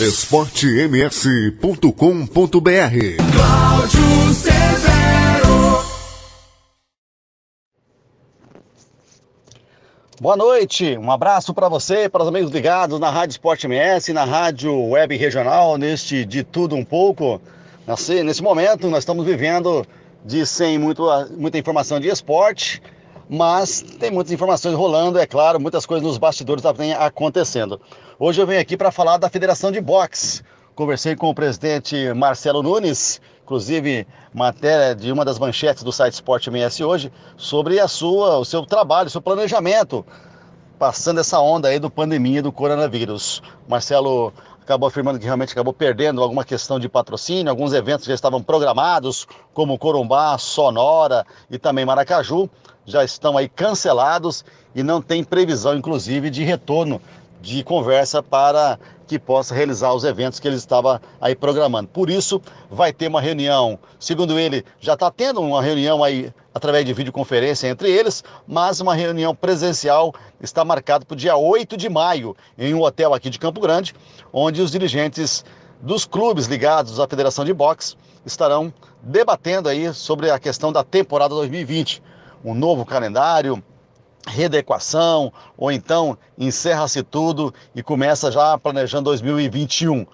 esportems.com.br Cláudio Severo Boa noite, um abraço para você, para os amigos ligados na Rádio Esporte MS, na Rádio Web Regional, neste De Tudo Um Pouco. Nesse, nesse momento, nós estamos vivendo de sem muito, muita informação de esporte mas tem muitas informações rolando, é claro, muitas coisas nos bastidores também acontecendo. Hoje eu venho aqui para falar da Federação de Boxe. Conversei com o presidente Marcelo Nunes, inclusive matéria de uma das manchetes do site Sport MS hoje, sobre a sua, o seu trabalho, o seu planejamento, passando essa onda aí do pandemia do coronavírus. Marcelo acabou afirmando que realmente acabou perdendo alguma questão de patrocínio. Alguns eventos já estavam programados, como Corumbá, Sonora e também Maracaju, já estão aí cancelados e não tem previsão, inclusive, de retorno de conversa para que possa realizar os eventos que ele estava aí programando. Por isso, vai ter uma reunião. Segundo ele, já está tendo uma reunião aí através de videoconferência entre eles, mas uma reunião presencial está marcada para o dia 8 de maio, em um hotel aqui de Campo Grande, onde os dirigentes dos clubes ligados à Federação de Boxe estarão debatendo aí sobre a questão da temporada 2020, um novo calendário, readequação, ou então encerra-se tudo e começa já planejando 2021.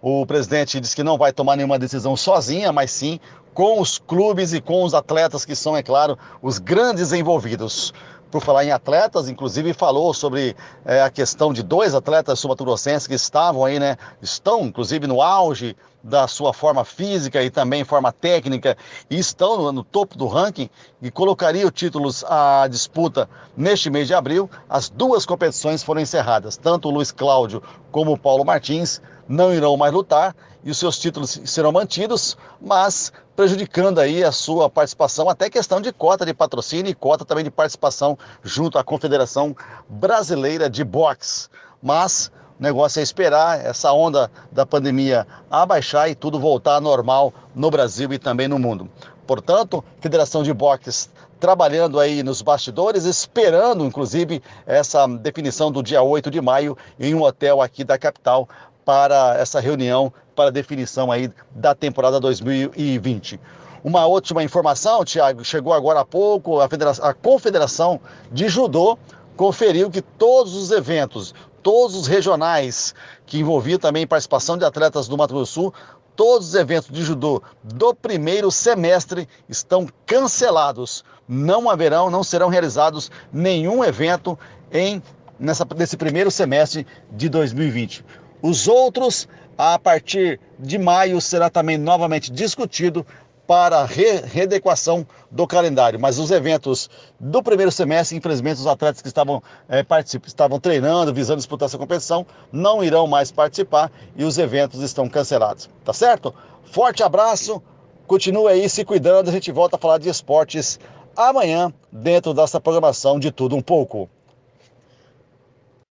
O presidente disse que não vai tomar nenhuma decisão sozinha, mas sim com os clubes e com os atletas que são, é claro, os grandes envolvidos por falar em atletas, inclusive falou sobre é, a questão de dois atletas sumatogrossenses que estavam aí, né? Estão, inclusive, no auge da sua forma física e também forma técnica e estão no, no, topo do ranking e colocaria o títulos à disputa neste mês de abril. As duas competições foram encerradas. Tanto o Luiz Cláudio como o Paulo Martins não irão mais lutar e os seus títulos serão mantidos, mas prejudicando aí a sua participação, até questão de cota de patrocínio e cota também de participação junto à Confederação Brasileira de Boxe. Mas o negócio é esperar essa onda da pandemia abaixar e tudo voltar ao normal no Brasil e também no mundo. Portanto, Federação de Boxe trabalhando aí nos bastidores, esperando inclusive essa definição do dia 8 de maio em um hotel aqui da capital para essa reunião para definição aí da temporada 2020. Uma última informação, Tiago, chegou agora há pouco, a, a Confederação de Judô conferiu que todos os eventos, todos os regionais que envolviam também participação de atletas do Mato Grosso do Sul todos os eventos de judô do primeiro semestre estão cancelados. Não haverão, não serão realizados nenhum evento em nessa, nesse primeiro semestre de 2020. Os outros, a partir de maio, será também novamente discutido para a re readequação do calendário. Mas os eventos do primeiro semestre, infelizmente, os atletas que estavam, é, estavam treinando, visando disputar essa competição, não irão mais participar e os eventos estão cancelados. Tá certo? Forte abraço, continue aí se cuidando, a gente volta a falar de esportes amanhã dentro dessa programação de Tudo Um Pouco.